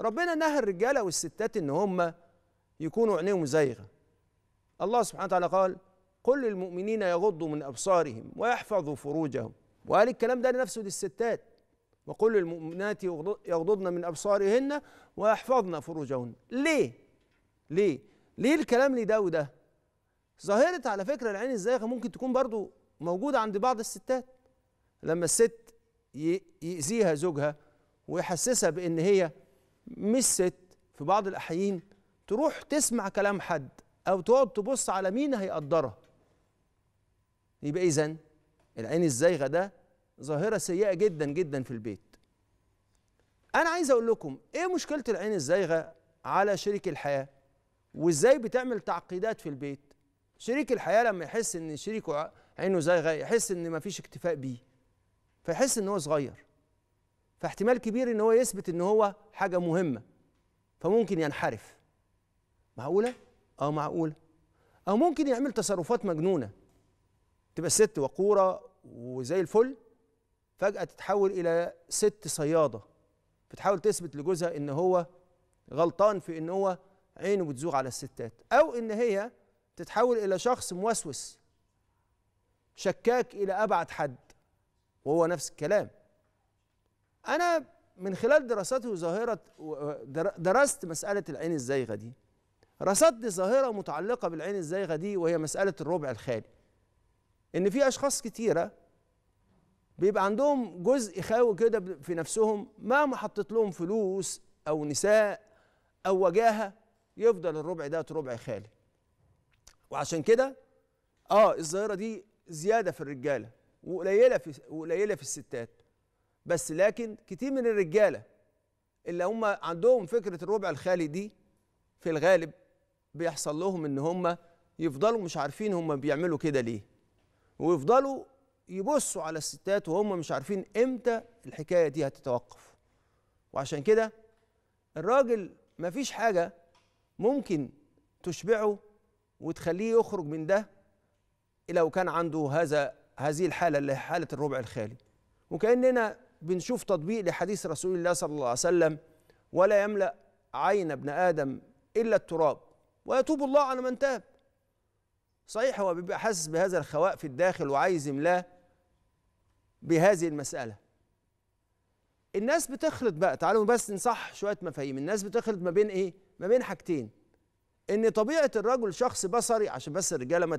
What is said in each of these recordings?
ربنا نهى الرجاله والستات ان هم يكونوا عينيهم زايغه الله سبحانه وتعالى قال قل للمؤمنين يغضوا من ابصارهم ويحفظوا فروجهم وقال الكلام ده لنفسه للستات وقل للمؤمنات يغضضن من ابصارهن ويحفظن فروجهن ليه ليه ليه الكلام لي ده وده ظاهره على فكره العين الزايغه ممكن تكون برضو موجوده عند بعض الستات لما الست يأذيها زوجها ويحسسها بان هي مش ست في بعض الأحيان تروح تسمع كلام حد أو تقعد تبص على مين هيقدرها يبقى إذا العين الزايغة ده ظاهرة سيئة جدا جدا في البيت أنا عايز أقول لكم إيه مشكلة العين الزايغة على شريك الحياة وإزاي بتعمل تعقيدات في البيت شريك الحياة لما يحس إن شريكه عينه زايغة يحس إن مفيش اكتفاء بيه فيحس إن هو صغير فاحتمال كبير ان هو يثبت ان هو حاجه مهمه فممكن ينحرف معقوله اه معقوله او ممكن يعمل تصرفات مجنونه تبقى ست وقوره وزي الفل فجاه تتحول الى ست صياده بتحاول تثبت لجوزها ان هو غلطان في ان هو عينه بتزوغ على الستات او ان هي تتحول الى شخص موسوس شكاك الى ابعد حد وهو نفس الكلام انا من خلال دراساتي وظاهره درست مساله العين الزايغه دي رصدت ظاهره متعلقه بالعين الزايغه دي وهي مساله الربع الخالي ان في اشخاص كتيره بيبقى عندهم جزء خاوي كده في نفسهم مهما حطيت لهم فلوس او نساء او وجاهه يفضل الربع ده ربع خالي وعشان كده اه الظاهره دي زياده في الرجاله وقليله في وقليله في الستات بس لكن كتير من الرجاله اللي هم عندهم فكره الربع الخالي دي في الغالب بيحصل لهم ان هم يفضلوا مش عارفين هم بيعملوا كده ليه ويفضلوا يبصوا على الستات وهم مش عارفين امتى الحكايه دي هتتوقف وعشان كده الراجل مفيش حاجه ممكن تشبعه وتخليه يخرج من ده لو كان عنده هذا هذه الحاله اللي حاله الربع الخالي وكاننا بنشوف تطبيق لحديث رسول الله صلى الله عليه وسلم ولا يملأ عين ابن آدم إلا التراب ويتوب الله على من تاب صحيح هو بيبقى حاسس بهذا الخواء في الداخل وعايز يملاه بهذه المسألة الناس بتخلط بقى تعالوا بس نصح شوية مفاهيم الناس بتخلط ما بين إيه؟ ما بين حاجتين إن طبيعة الرجل شخص بصري عشان بس الرجالة ما,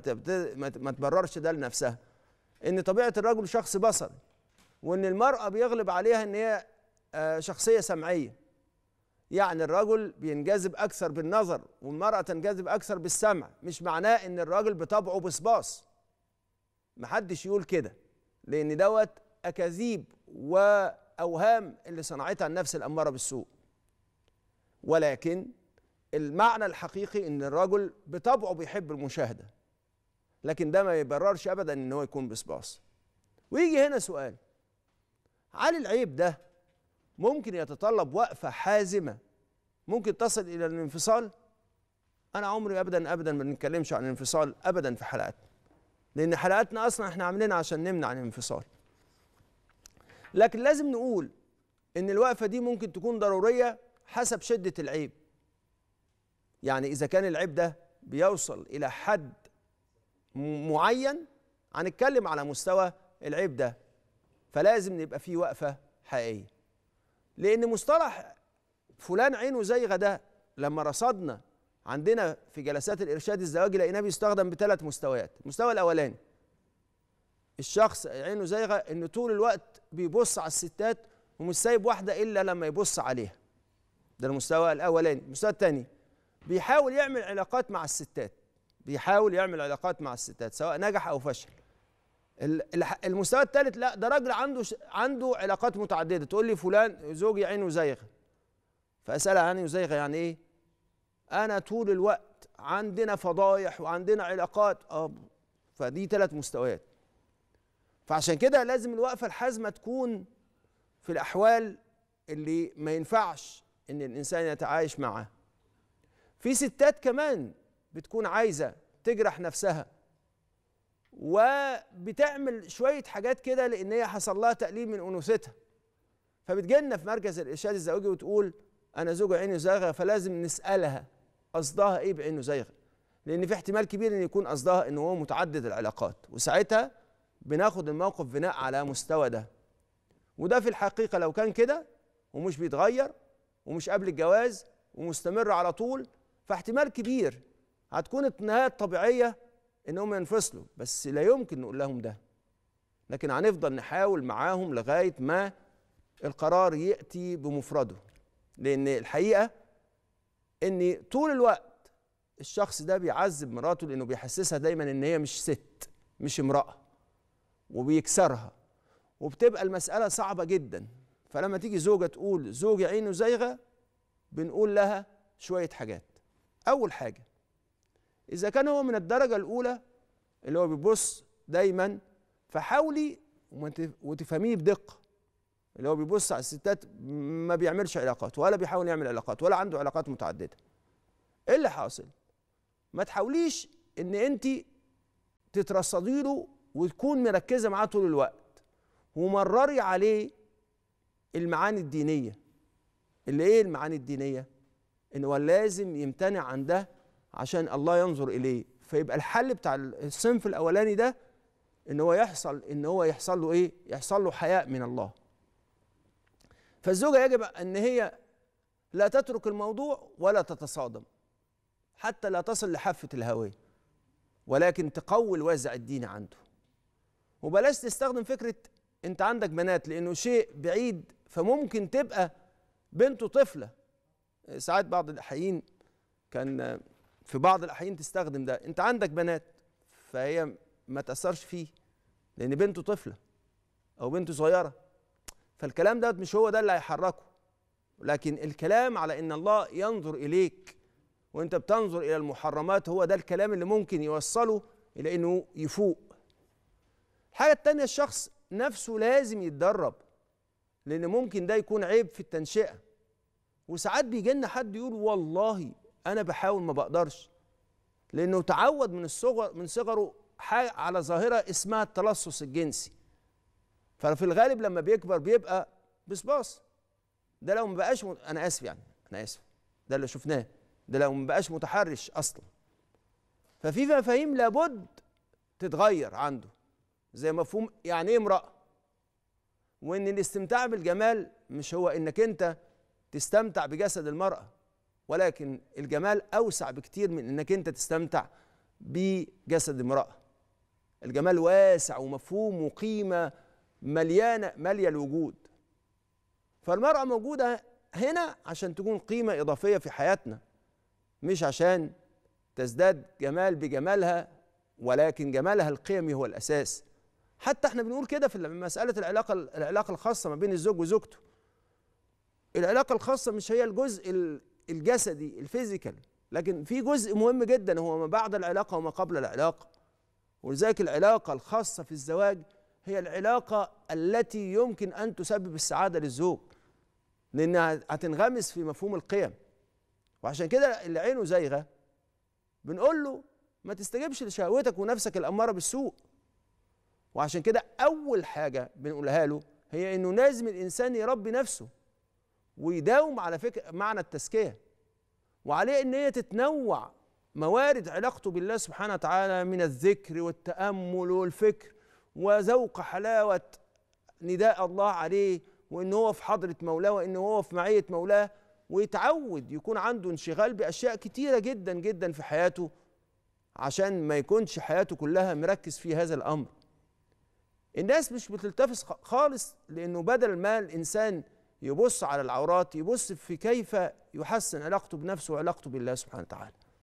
ما تبررش ده لنفسها إن طبيعة الرجل شخص بصري وان المرأة بيغلب عليها ان هي آه، شخصية سمعية يعني الرجل بينجذب اكثر بالنظر والمرأة تنجذب اكثر بالسمع مش معناه ان الرجل بطبعه بصباص محدش يقول كده لان دوت اكاذيب واوهام اللي صنعتها النفس الاماره بالسوء ولكن المعنى الحقيقي ان الرجل بطبعه بيحب المشاهده لكن ده ما يبررش ابدا ان هو يكون بصباص ويجي هنا سؤال على العيب ده ممكن يتطلب وقفة حازمة ممكن تصل إلى الانفصال أنا عمري أبدا أبدا ما بنتكلمش عن الانفصال أبدا في حلقاتنا لأن حلقاتنا أصلا إحنا عاملينها عشان نمنع الانفصال لكن لازم نقول إن الوقفة دي ممكن تكون ضرورية حسب شدة العيب يعني إذا كان العيب ده بيوصل إلى حد معين هنتكلم على مستوى العيب ده فلازم نبقى في وقفة حقيقية لأن مصطلح فلان عينه زي ده لما رصدنا عندنا في جلسات الإرشاد الزواجي لقيناه بيستخدم بثلاث مستويات المستوى الأولاني الشخص عينه زي غ... إنه طول الوقت بيبص على الستات ومش سايب واحدة إلا لما يبص عليها ده المستوى الأولاني المستوى الثاني بيحاول يعمل علاقات مع الستات بيحاول يعمل علاقات مع الستات سواء نجح أو فشل المستوى الثالث لا ده راجل عنده عنده علاقات متعدده تقول لي فلان زوجي عينه زايغه فاسالها عن زايغه يعني ايه انا طول الوقت عندنا فضايح وعندنا علاقات اه فدي ثلاث مستويات فعشان كده لازم الوقفه الحازمه تكون في الاحوال اللي ما ينفعش ان الانسان يتعايش معها في ستات كمان بتكون عايزه تجرح نفسها وبتعمل شويه حاجات كده لان هي حصل لها تقليل من انوثتها فبتجينا في مركز الارشاد الزوجي وتقول انا زوجة عينه زايغه فلازم نسالها قصدها ايه بعينه زايغه لان في احتمال كبير ان يكون قصدها ان هو متعدد العلاقات وساعتها بناخد الموقف بناء على مستوى ده وده في الحقيقه لو كان كده ومش بيتغير ومش قبل الجواز ومستمر على طول فاحتمال كبير هتكون النهايه الطبيعيه انهم ينفصلوا بس لا يمكن نقول لهم ده لكن هنفضل نحاول معاهم لغايه ما القرار ياتي بمفرده لان الحقيقه ان طول الوقت الشخص ده بيعذب مراته لانه بيحسسها دايما ان هي مش ست مش امراه وبيكسرها وبتبقى المساله صعبه جدا فلما تيجي زوجه تقول زوجي عينه زيغه بنقول لها شويه حاجات اول حاجه إذا كان هو من الدرجة الأولى اللي هو بيبص دايما فحاولي وتفهميه بدقة اللي هو بيبص على الستات ما بيعملش علاقات ولا بيحاول يعمل علاقات ولا عنده علاقات متعددة إيه اللي حاصل؟ ما تحاوليش إن أنت تترصدي له وتكون مركزة معاه طول الوقت ومرري عليه المعاني الدينية اللي إيه المعاني الدينية؟ إن هو لازم يمتنع عن ده عشان الله ينظر اليه فيبقى الحل بتاع الصنف الاولاني ده ان هو يحصل ان هو يحصل له ايه يحصل له حياء من الله فالزوجه يجب ان هي لا تترك الموضوع ولا تتصادم حتى لا تصل لحافه الهويه ولكن تقوي الوازع الديني عنده وبلاش تستخدم فكره انت عندك بنات لانه شيء بعيد فممكن تبقى بنته طفله ساعات بعض الاحيين كان في بعض الاحيان تستخدم ده انت عندك بنات فهي ما تاثرش فيه لان بنته طفله او بنته صغيره فالكلام ده مش هو ده اللي هيحركه لكن الكلام على ان الله ينظر اليك وانت بتنظر الى المحرمات هو ده الكلام اللي ممكن يوصله الى انه يفوق الحاجه التانية الشخص نفسه لازم يتدرب لان ممكن ده يكون عيب في التنشئه وساعات بيجي لنا حد يقول والله انا بحاول ما بقدرش لانه تعود من الصغر من صغره على ظاهره اسمها التلصص الجنسي ففي الغالب لما بيكبر بيبقى بصباص ده لو ما بقاش انا اسف يعني انا اسف ده اللي شفناه ده لو ما بقاش متحرش اصلا ففي مفاهيم لابد تتغير عنده زي مفهوم يعني ايه امراه وان الاستمتاع بالجمال مش هو انك انت تستمتع بجسد المراه ولكن الجمال أوسع بكتير من إنك أنت تستمتع بجسد امرأة الجمال واسع ومفهوم وقيمة مليانة مالية الوجود فالمرأة موجودة هنا عشان تكون قيمة إضافية في حياتنا مش عشان تزداد جمال بجمالها ولكن جمالها القيمي هو الأساس حتى احنا بنقول كده في مسألة العلاقة العلاقة الخاصة ما بين الزوج وزوجته العلاقة الخاصة مش هي الجزء الجسدي الفيزيكال لكن في جزء مهم جدا هو ما بعد العلاقه وما قبل العلاقه ولذلك العلاقه الخاصه في الزواج هي العلاقه التي يمكن ان تسبب السعاده للزوج لانها هتنغمس في مفهوم القيم وعشان كده اللي عينه زايغه بنقول له ما تستجبش لشهوتك ونفسك الاماره بالسوء وعشان كده اول حاجه بنقولها له هي انه لازم الانسان يربي نفسه ويداوم على فكرة معنى التزكية وعليه ان هي تتنوع موارد علاقته بالله سبحانه وتعالى من الذكر والتأمل والفكر وذوق حلاوة نداء الله عليه وان هو في حضرة مولاه وان هو في معية مولاه ويتعود يكون عنده انشغال بأشياء كتيرة جدا جدا في حياته عشان ما يكونش حياته كلها مركز في هذا الأمر الناس مش بتلتفت خالص لأنه بدل ما الإنسان يبص على العورات يبص في كيف يحسن علاقته بنفسه وعلاقته بالله سبحانه وتعالى